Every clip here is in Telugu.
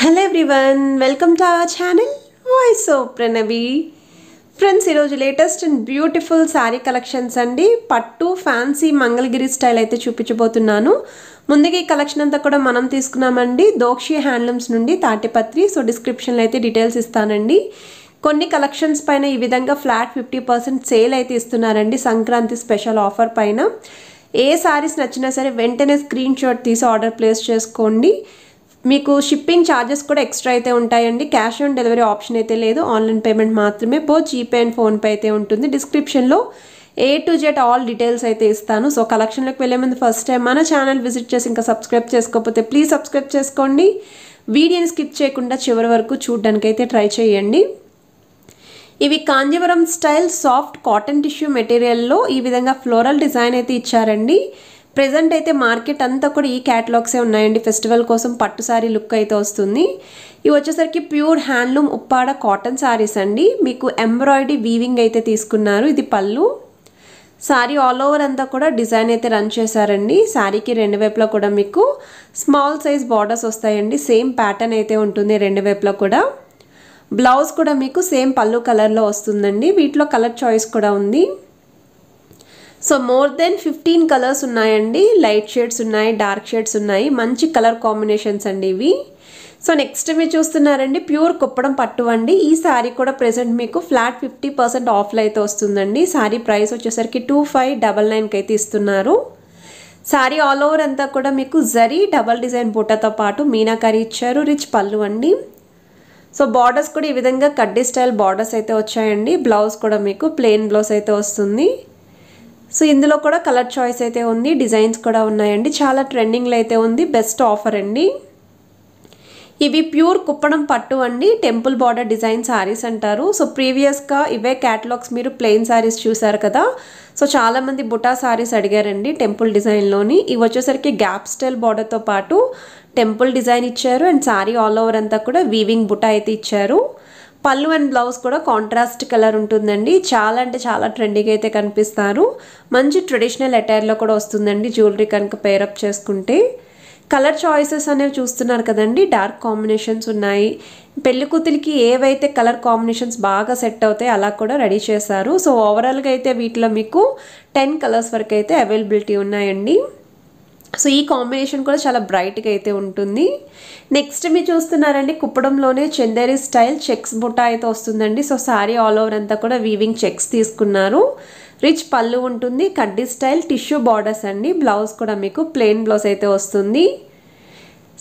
hello everyone welcome to our channel voice of Pranavi friends ఈరోజు latest and beautiful sari collections అండి పట్టు ఫ్యాన్సీ మంగళగిరి స్టైల్ అయితే చూపించబోతున్నాను ముందుగా ఈ కలెక్షన్ అంతా కూడా మనం తీసుకున్నామండి దోక్షి హ్యాండ్లూమ్స్ నుండి తాటిపత్రి సో డిస్క్రిప్షన్లో అయితే డీటెయిల్స్ ఇస్తానండి కొన్ని కలెక్షన్స్ పైన ఈ విధంగా ఫ్లాట్ ఫిఫ్టీ పర్సెంట్ సేల్ అయితే ఇస్తున్నారండి సంక్రాంతి స్పెషల్ ఆఫర్ పైన ఏ శారీస్ నచ్చినా సరే వెంటనే స్క్రీన్ షాట్ తీసి ఆర్డర్ ప్లేస్ చేసుకోండి మీకు షిప్పింగ్ ఛార్జెస్ కూడా ఎక్స్ట్రా అయితే ఉంటాయండి క్యాష్ ఆన్ డెలివరీ ఆప్షన్ అయితే లేదు ఆన్లైన్ పేమెంట్ మాత్రమే పో జీపే అండ్ ఫోన్పే అయితే ఉంటుంది డిస్క్రిప్షన్లో A to Z all details అయితే ఇస్తాను సో కలెక్షన్లోకి వెళ్ళే ముందు ఫస్ట్ టైం మన ఛానల్ విజిట్ చేసి ఇంకా సబ్స్క్రైబ్ చేసుకోకపోతే ప్లీజ్ సబ్స్క్రైబ్ చేసుకోండి వీడియోని స్కిప్ చేయకుండా చివరి వరకు అయితే ట్రై చేయండి ఇవి Kanjeevaram style soft cotton tissue మెటీరియల్లో ఈ విధంగా ఫ్లోరల్ డిజైన్ అయితే ఇచ్చారండి ప్రజెంట్ అయితే మార్కెట్ అంతా కూడా ఈ క్యాటలాగ్సే ఉన్నాయండి ఫెస్టివల్ కోసం పట్టు సారీ లుక్ అయితే వస్తుంది ఇవి వచ్చేసరికి pure handloom Uppada cotton saris అండి మీకు ఎంబ్రాయిడరీ వీవింగ్ అయితే తీసుకున్నారు ఇది పళ్ళు శారీ ఆల్ ఓవర్ అంతా కూడా డిజైన్ అయితే రన్ చేశారండి శారీకి రెండు వైపులా కూడా మీకు స్మాల్ సైజ్ బార్డర్స్ వస్తాయండి సేమ్ ప్యాటర్న్ అయితే ఉంటుంది రెండు వైపులా కూడా బ్లౌజ్ కూడా మీకు సేమ్ పళ్ళు కలర్లో వస్తుందండి వీటిలో కలర్ చాయిస్ కూడా ఉంది so more than fifteen colours ఉన్నాయండి లైట్ షేడ్స్ ఉన్నాయి డార్క్ షేడ్స్ ఉన్నాయి మంచి కలర్ కాంబినేషన్స్ అండి ఇవి సో నెక్స్ట్ మీరు చూస్తున్నారండి ప్యూర్ కుప్పడం పట్టు అండి ఈ శారీ కూడా ప్రెసెంట్ మీకు ఫ్లాట్ ఫిఫ్టీ పర్సెంట్ ఆఫ్లో అయితే వస్తుందండి శారీ ప్రైస్ వచ్చేసరికి టూ ఫైవ్ డబల్ నైన్కి అయితే ఇస్తున్నారు శారీ ఆల్ ఓవర్ అంతా కూడా మీకు జరీ డబల్ డిజైన్ బుట్టతో పాటు మీనాకరీ ఇచ్చారు రిచ్ పళ్ళు అండి సో బార్డర్స్ కూడా ఈ విధంగా కడ్డీ స్టైల్ బార్డర్స్ అయితే వచ్చాయండి బ్లౌజ్ కూడా మీకు ప్లెయిన్ బ్లౌజ్ అయితే వస్తుంది సో ఇందులో కూడా కలర్ చాయిస్ అయితే ఉంది డిజైన్స్ కూడా ఉన్నాయండి చాలా ట్రెండింగ్లో అయితే ఉంది బెస్ట్ ఆఫర్ అండి ఇవి ప్యూర్ కుప్పడం పట్టు అండి టెంపుల్ బార్డర్ డిజైన్ శారీస్ అంటారు సో ప్రీవియస్గా ఇవే క్యాటలాగ్స్ మీరు ప్లెయిన్ శారీస్ చూసారు కదా సో చాలామంది బుటా శారీస్ అడిగారండి టెంపుల్ డిజైన్లోని ఇవి వచ్చేసరికి గ్యాప్ స్టైల్ బార్డర్తో పాటు టెంపుల్ డిజైన్ ఇచ్చారు అండ్ శారీ ఆల్ ఓవర్ అంతా కూడా వీవింగ్ బుటా అయితే ఇచ్చారు పళ్ళు అండ్ బ్లౌజ్ కూడా కాంట్రాస్ట్ కలర్ ఉంటుందండి చాలా అంటే చాలా ట్రెండింగ్ అయితే కనిపిస్తారు మంచి ట్రెడిషనల్ అటైర్లో కూడా వస్తుందండి జ్యువెలరీ కనుక పేరప్ చేసుకుంటే కలర్ చాయిసెస్ అనేవి చూస్తున్నారు కదండి డార్క్ కాంబినేషన్స్ ఉన్నాయి పెళ్లి కూతురికి ఏవైతే కలర్ కాంబినేషన్స్ బాగా సెట్ అవుతాయి అలా కూడా రెడీ చేశారు సో ఓవరాల్గా అయితే వీటిలో మీకు టెన్ కలర్స్ వరకు అయితే అవైలబిలిటీ ఉన్నాయండి సో ఈ కాంబినేషన్ కూడా చాలా బ్రైట్గా అయితే ఉంటుంది నెక్స్ట్ మీరు చూస్తున్నారండి కుప్పడంలోనే చందేరి స్టైల్ చెక్స్ బుట్ట అయితే వస్తుందండి సో శారీ ఆల్ ఓవర్ అంతా కూడా వీవింగ్ చెక్స్ తీసుకున్నారు రిచ్ పళ్ళు ఉంటుంది కడ్డీ స్టైల్ టిష్యూ బార్డర్స్ అండి బ్లౌజ్ కూడా మీకు ప్లెయిన్ బ్లౌజ్ అయితే వస్తుంది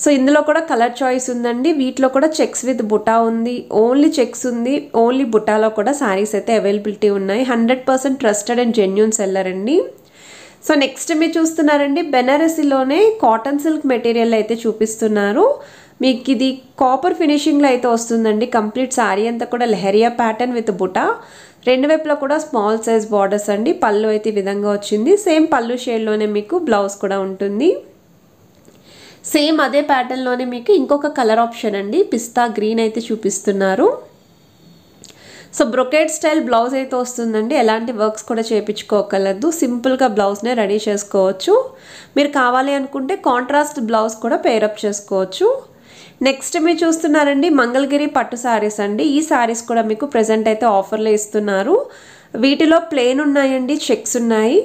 సో ఇందులో కూడా కలర్ చాయిస్ ఉందండి వీటిలో కూడా చెక్స్ విత్ బుటా ఉంది ఓన్లీ చెక్స్ ఉంది ఓన్లీ బుటాలో కూడా శారీస్ అయితే అవైలబిలిటీ ఉన్నాయి hundred percent trusted and genuine seller అండి సో నెక్స్ట్ మీరు చూస్తున్నారండి బెనారసీలోనే కాటన్ సిల్క్ మెటీరియల్ అయితే చూపిస్తున్నారు మీకు ఇది కాపర్ ఫినిషింగ్లో అయితే వస్తుందండి కంప్లీట్ శారీ అంతా కూడా లెహరియా ప్యాటర్న్ విత్ బుటా రెండు వైపులో కూడా స్మాల్ సైజ్ బార్డర్స్ అండి పళ్ళు అయితే ఈ విధంగా వచ్చింది సేమ్ పళ్ళు షేడ్లోనే మీకు బ్లౌజ్ కూడా ఉంటుంది సేమ్ అదే ప్యాటర్న్లోనే మీకు ఇంకొక కలర్ ఆప్షన్ అండి పిస్తా గ్రీన్ అయితే చూపిస్తున్నారు సో బ్రొకేట్ స్టైల్ బ్లౌజ్ అయితే వస్తుందండి ఎలాంటి వర్క్స్ కూడా చేయించుకోకర్లేదు సింపుల్గా బ్లౌజ్నే రెడీ చేసుకోవచ్చు మీరు కావాలి అనుకుంటే కాంట్రాస్ట్ బ్లౌజ్ కూడా పేరప్ చేసుకోవచ్చు నెక్స్ట్ మీరు చూస్తున్నారండి మంగళగిరి పట్టు శారీస్ అండి ఈ శారీస్ కూడా మీకు ప్రజెంట్ అయితే ఆఫర్లో ఇస్తున్నారు వీటిలో ప్లేన్ ఉన్నాయండి చెక్స్ ఉన్నాయి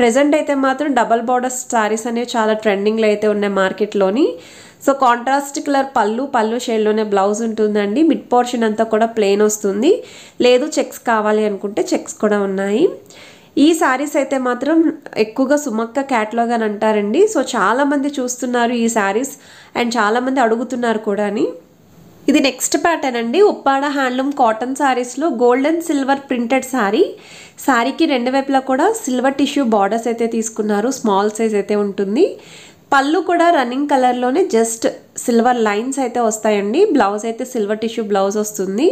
ప్రజెంట్ అయితే మాత్రం డబల్ బార్డర్ శారీస్ అనేవి చాలా ట్రెండింగ్లో అయితే ఉన్నాయి మార్కెట్లోని so contrast colour pallu pallu షేడ్లోనే బ్లౌజ్ ఉంటుందండి మిడ్ పోర్షన్ అంతా కూడా ప్లెయిన్ వస్తుంది లేదు చెక్స్ కావాలి అనుకుంటే చెక్స్ కూడా ఉన్నాయి ఈ శారీస్ అయితే మాత్రం ఎక్కువగా సుమక్క క్యాట్లాగ్ అని అంటారండి సో చాలామంది చూస్తున్నారు ఈ శారీస్ అండ్ చాలామంది అడుగుతున్నారు కూడా అని ఇది నెక్స్ట్ ప్యాటర్న్ అండి ఉప్పాడ హ్యాండ్లూమ్ కాటన్ శారీస్లో gold and silver printed sari శారీకి రెండు వైపులా కూడా సిల్వర్ టిష్యూ బార్డర్స్ అయితే తీసుకున్నారు స్మాల్ సైజ్ అయితే ఉంటుంది పళ్ళు కూడా రన్నింగ్ కలర్లోనే జస్ట్ సిల్వర్ లైన్స్ అయితే వస్తాయండి బ్లౌజ్ అయితే సిల్వర్ టిష్యూ బ్లౌజ్ వస్తుంది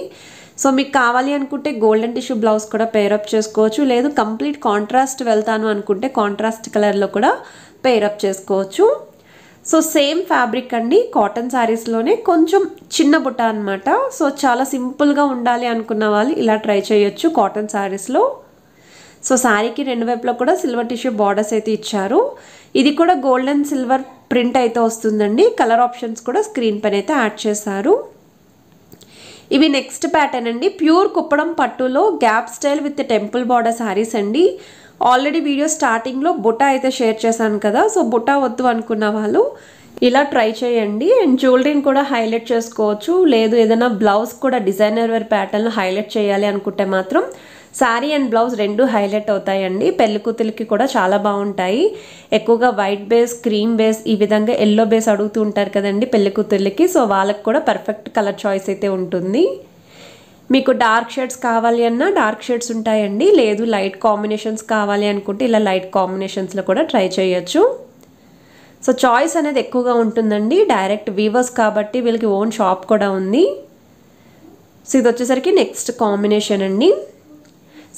సో మీకు కావాలి అనుకుంటే గోల్డెన్ టిష్యూ బ్లౌజ్ కూడా పేరప్ చేసుకోవచ్చు లేదు కంప్లీట్ కాంట్రాస్ట్ వెళ్తాను అనుకుంటే కాంట్రాస్ట్ కలర్లో కూడా పేరప్ చేసుకోవచ్చు సో సేమ్ ఫ్యాబ్రిక్ అండి కాటన్ శారీస్లోనే కొంచెం చిన్న బుట్ట అనమాట సో చాలా సింపుల్గా ఉండాలి అనుకున్న వాళ్ళు ఇలా ట్రై చేయొచ్చు కాటన్ శారీస్లో సో శారీకి రెండు వైపులో కూడా సిల్వర్ టిష్యూ బార్డర్స్ అయితే ఇచ్చారు ఇది కూడా గోల్డ్ అండ్ సిల్వర్ ప్రింట్ అయితే వస్తుందండి కలర్ ఆప్షన్స్ కూడా స్క్రీన్ పైన అయితే యాడ్ చేశారు ఇవి నెక్స్ట్ ప్యాటర్న్ అండి ప్యూర్ కుప్పడం పట్టులో gap style with temple border saris అండి ఆల్రెడీ వీడియో స్టార్టింగ్లో బుటా అయితే షేర్ చేశాను కదా సో బుటా వద్దు అనుకున్న వాళ్ళు ఇలా ట్రై చేయండి అండ్ జ్యువెలరీని కూడా హైలైట్ చేసుకోవచ్చు లేదు ఏదైనా బ్లౌజ్ కూడా డిజైనర్ వేర్ ప్యాటర్న్ హైలైట్ చేయాలి అనుకుంటే మాత్రం శారీ అండ్ బ్లౌజ్ రెండు హైలైట్ అవుతాయండి పెళ్ళికూతులకి కూడా చాలా బాగుంటాయి ఎక్కువగా వైట్ బేస్ క్రీమ్ బేస్ ఈ విధంగా ఎల్లో బేస్ అడుగుతూ ఉంటారు కదండి పెళ్ళికూతులకి సో వాళ్ళకి కూడా పర్ఫెక్ట్ కలర్ చాయిస్ అయితే ఉంటుంది మీకు డార్క్ షేడ్స్ కావాలి అన్నా డార్క్ షేడ్స్ ఉంటాయండి లేదు లైట్ కాంబినేషన్స్ కావాలి అనుకుంటే ఇలా లైట్ కాంబినేషన్స్లో కూడా ట్రై చేయొచ్చు సో చాయిస్ అనేది ఎక్కువగా ఉంటుందండి డైరెక్ట్ వీవర్స్ కాబట్టి వీళ్ళకి ఓన్ షాప్ కూడా ఉంది సో ఇది వచ్చేసరికి నెక్స్ట్ కాంబినేషన్ అండి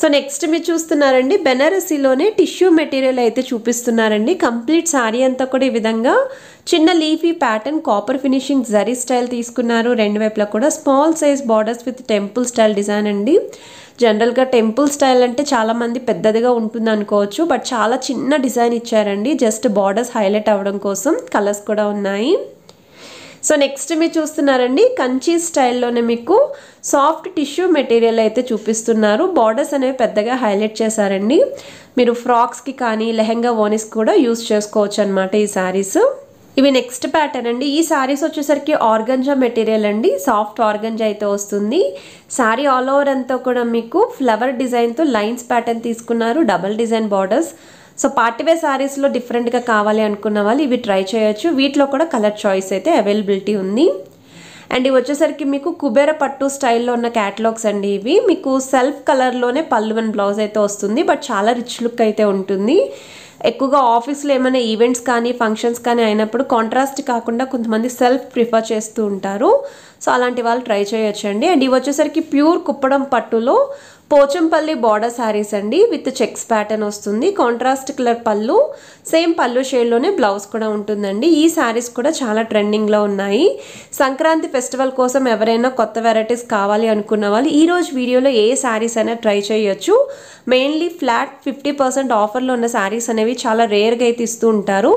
సో నెక్స్ట్ మీరు చూస్తున్నారండి బెనారసీలోనే టిష్యూ మెటీరియల్ అయితే చూపిస్తున్నారండి కంప్లీట్ శారీ అంతా కూడా ఈ విధంగా చిన్న leafy pattern copper finishing zari style తీసుకున్నారు రెండు వైపులా కూడా small size borders with temple style design అండి జనరల్గా టెంపుల్ స్టైల్ అంటే చాలామంది పెద్దదిగా ఉంటుంది అనుకోవచ్చు బట్ చాలా చిన్న డిజైన్ ఇచ్చారండి జస్ట్ బార్డర్స్ హైలైట్ అవ్వడం కోసం కలర్స్ కూడా ఉన్నాయి సో నెక్స్ట్ మీరు చూస్తున్నారండి కంచి స్టైల్లోనే మీకు సాఫ్ట్ టిష్యూ మెటీరియల్ అయితే చూపిస్తున్నారు బార్డర్స్ అనేవి పెద్దగా హైలైట్ చేశారండి మీరు ఫ్రాక్స్కి కానీ లెహెంగా ఓనిస్ కూడా యూస్ చేసుకోవచ్చు అనమాట ఈ శారీస్ ఇవి నెక్స్ట్ ప్యాటర్న్ అండి ఈ శారీస్ వచ్చేసరికి ఆర్గంజా మెటీరియల్ అండి సాఫ్ట్ ఆర్గంజా అయితే వస్తుంది శారీ ఆల్ ఓవర్ అంతా కూడా మీకు ఫ్లవర్ డిజైన్తో లైన్స్ ప్యాటర్న్ తీసుకున్నారు double design borders so partywear శారీస్లో డిఫరెంట్గా కావాలి అనుకున్న వాళ్ళు ఇవి ట్రై చేయొచ్చు వీటిలో కూడా కలర్ చాయిస్ అయితే అవైలబిలిటీ ఉంది అండ్ ఇవి వచ్చేసరికి మీకు కుబేర పట్టు స్టైల్లో ఉన్న క్యాటలాగ్స్ అండి ఇవి మీకు సెల్ఫ్ కలర్లోనే అండ్ బ్లౌజ్ అయితే వస్తుంది బట్ చాలా రిచ్ లుక్ అయితే ఉంటుంది ఎక్కువగా ఆఫీస్లో ఏమైనా ఈవెంట్స్ కానీ ఫంక్షన్స్ కానీ అయినప్పుడు కాంట్రాస్ట్ కాకుండా కొంతమంది సెల్ఫ్ ప్రిఫర్ చేస్తూ ఉంటారు సో అలాంటి వాళ్ళు ట్రై చేయొచ్చండి అండ్ ఇవి వచ్చేసరికి ప్యూర్ కుప్పడం పట్టులో పోచంపల్లి బార్డర్ శారీస్ అండి విత్ చెక్స్ ప్యాటర్న్ వస్తుంది contrast colour pallu same pallu షేడ్లోనే బ్లౌజ్ కూడా ఉంటుందండి ఈ శారీస్ కూడా చాలా ట్రెండింగ్లో ఉన్నాయి సంక్రాంతి ఫెస్టివల్ కోసం ఎవరైనా కొత్త వెరైటీస్ కావాలి అనుకున్న వాళ్ళు ఈరోజు వీడియోలో ఏ శారీస్ అయినా ట్రై చేయొచ్చు మెయిన్లీ ఫ్లాట్ ఫిఫ్టీ పర్సెంట్ ఆఫర్లో ఉన్న శారీస్ అనేవి చాలా రేర్గా అయితే ఇస్తూ ఉంటారు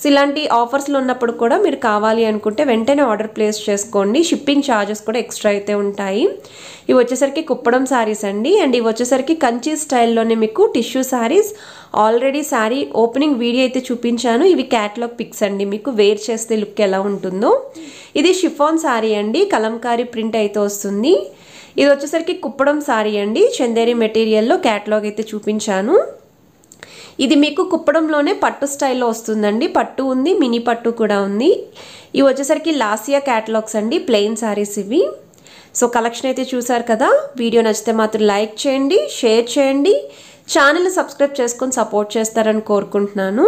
సో ఇలాంటి ఆఫర్స్లో ఉన్నప్పుడు కూడా మీరు కావాలి అనుకుంటే వెంటనే ఆర్డర్ ప్లేస్ చేసుకోండి షిప్పింగ్ ఛార్జెస్ కూడా ఎక్స్ట్రా అయితే ఉంటాయి ఇవి వచ్చేసరికి కుప్పడం శారీస్ అండి అండ్ ఇవి వచ్చేసరికి కంచి స్టైల్లోనే మీకు tissue saris already sari opening video అయితే చూపించాను ఇవి క్యాట్లాగ్ పిక్స్ అండి మీకు వేర్ చేస్తే లుక్ ఎలా ఉంటుందో ఇది షిఫాన్ శారీ అండి కలంకారీ ప్రింట్ అయితే వస్తుంది ఇది వచ్చేసరికి కుప్పడం శారీ అండి చందేరి మెటీరియల్లో క్యాట్లాగ్ అయితే చూపించాను ఇది మీకు కుప్పడంలోనే పట్టు స్టైల్లో వస్తుందండి పట్టు ఉంది మినీ పట్టు కూడా ఉంది ఇవి వచ్చేసరికి లాసియా క్యాటలాగ్స్ అండి ప్లెయిన్ శారీస్ ఇవి సో కలెక్షన్ అయితే చూసారు కదా వీడియో నచ్చితే మాత్రం లైక్ చేయండి షేర్ చేయండి ఛానల్ సబ్స్క్రైబ్ చేసుకొని సపోర్ట్ చేస్తారని కోరుకుంటున్నాను